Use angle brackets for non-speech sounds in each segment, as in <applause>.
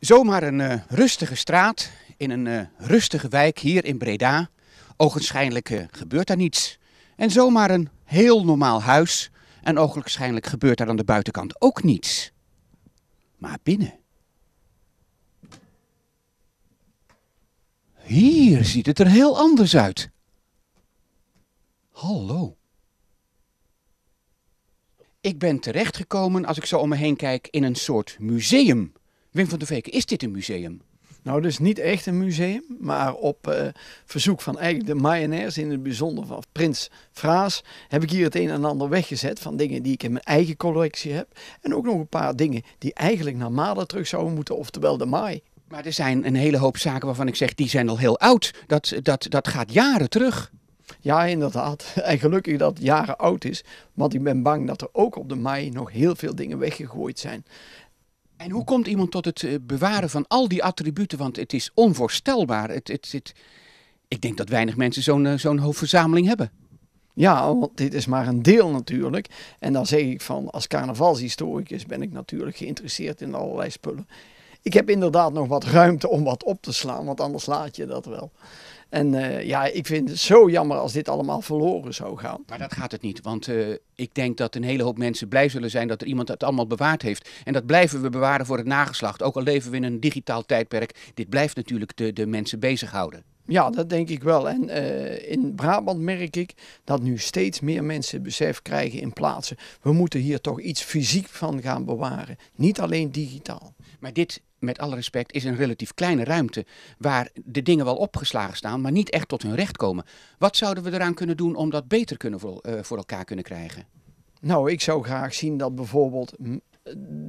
Zomaar een eh, rustige straat in een eh, rustige wijk hier in Breda. Oogenschijnlijk eh, gebeurt daar niets. En zomaar een heel normaal huis. En ogenschijnlijk gebeurt daar aan de buitenkant ook niets. Maar binnen. Hier ziet het er heel anders uit. Hallo. Ik ben terechtgekomen, als ik zo om me heen kijk, in een soort museum. Wim van der Veker, is dit een museum? Nou, dus niet echt een museum, maar op eh, verzoek van eigenlijk de Mayonnaise, in het bijzonder van Prins Fraas, heb ik hier het een en ander weggezet van dingen die ik in mijn eigen collectie heb. En ook nog een paar dingen die eigenlijk naar Malen terug zouden moeten, oftewel de Mai. Maar er zijn een hele hoop zaken waarvan ik zeg, die zijn al heel oud. Dat, dat, dat gaat jaren terug. Ja, inderdaad. <laughs> En gelukkig dat het jaren oud is. Want ik ben bang dat er ook op de Mai nog heel veel dingen weggegooid zijn. En hoe komt iemand tot het eh, bewaren van al die attributen? Want het is onvoorstelbaar. Het, het, het, ik denk dat weinig mensen eh, zo'n hoofdverzameling hebben. Ja, want dit is maar een deel natuurlijk. En dan zeg ik van, als carnavalshistoricus ben ik natuurlijk geïnteresseerd in allerlei spullen. Ik heb inderdaad nog wat ruimte om wat op te slaan, want anders laat je dat wel. En eh, ja, ik vind het zo jammer als dit allemaal verloren zou gaan. Maar dat gaat het niet, want eh, ik denk dat een hele hoop mensen blij zullen zijn dat er iemand het allemaal bewaard heeft. En dat blijven we bewaren voor het nageslacht. Ook al leven we in een digitaal tijdperk, dit blijft natuurlijk de, de mensen bezighouden. Ja, dat denk ik wel. En eh, in Brabant merk ik dat nu steeds meer mensen besef krijgen in plaatsen. We moeten hier toch iets fysiek van gaan bewaren. Niet alleen digitaal. Maar dit met alle respect, is een relatief kleine ruimte waar de dingen wel opgeslagen staan, maar niet echt tot hun recht komen. Wat zouden we eraan kunnen doen om dat beter kunnen voor, uh, voor elkaar kunnen krijgen? Nou, ik zou graag zien dat bijvoorbeeld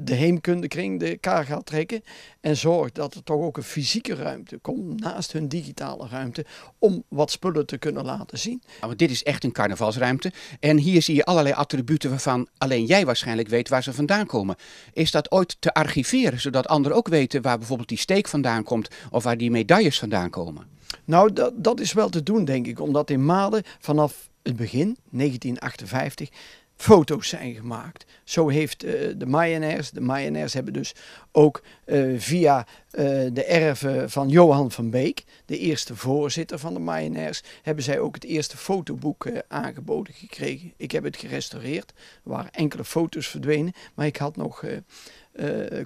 de heemkundekring de kaart gaat trekken. En zorgt dat er toch ook een fysieke ruimte komt naast hun digitale ruimte om wat spullen te kunnen laten zien. Maar dit is echt een carnavalsruimte. En hier zie je allerlei attributen waarvan alleen jij waarschijnlijk weet waar ze vandaan komen. Is dat ooit te archiveren, zodat anderen ook weten waar bijvoorbeeld die steek vandaan komt of waar die medailles vandaan komen? Nou, dat, dat is wel te doen, denk ik. Omdat in malen vanaf het begin, 1958, foto's zijn gemaakt. Zo heeft eh, de Mayonnaise. de Mayonnaise hebben dus ook uh, via eh, de erven van Johan van Beek, de eerste voorzitter van de Mayenairs, hebben zij ook het eerste fotoboek eh, aangeboden gekregen. Ik heb het gerestaureerd, er waren enkele foto's verdwenen, maar ik had nog eh,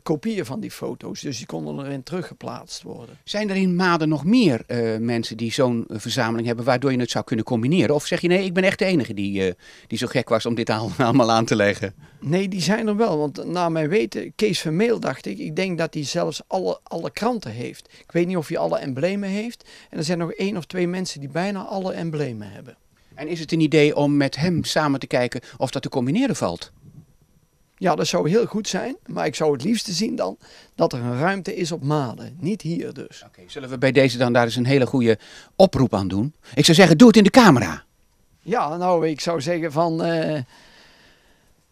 kopieën van die foto's, dus die konden erin teruggeplaatst worden. Zijn er in Maden nog meer mensen die zo'n verzameling hebben waardoor je het zou kunnen combineren? Of zeg je nee, ik ben echt de enige die, die zo gek was om dit <laughs> allemaal aan te leggen? Nee, die zijn er wel, want naar mijn weten, Kees Vermeel dacht ik, ik denk dat hij zelfs alle alle kranten heeft. Ik weet niet of hij alle emblemen heeft. En er zijn nog één of twee mensen die bijna alle emblemen hebben. En is het een idee om met hem samen te kijken of dat te combineren valt? Ja, dat zou heel goed zijn. Maar ik zou het liefst zien dan dat er een ruimte is op Malen. Niet hier dus. Oké, zullen we bij deze dan daar eens een hele goede oproep aan doen? Ik zou zeggen, doe het in de camera. Ja, nou, ik zou zeggen van... Eh,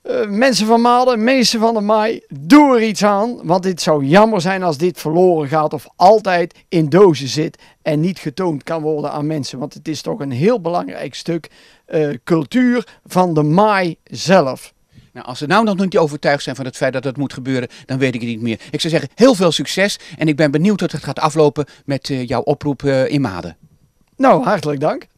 eh, mensen van Maden, mensen van de Mai, doe er iets aan. Want het zou jammer zijn als dit verloren gaat of altijd in dozen zit en niet getoond kan worden aan mensen. Want het is toch een heel belangrijk stuk eh, cultuur van de Mai zelf. Nou, als ze nou nog niet overtuigd zijn van het feit dat het moet gebeuren, dan weet ik het niet meer. Ik zou zeggen, heel veel succes en ik ben benieuwd hoe het gaat aflopen met eh, jouw oproep in Maden. Nou, hartelijk dank.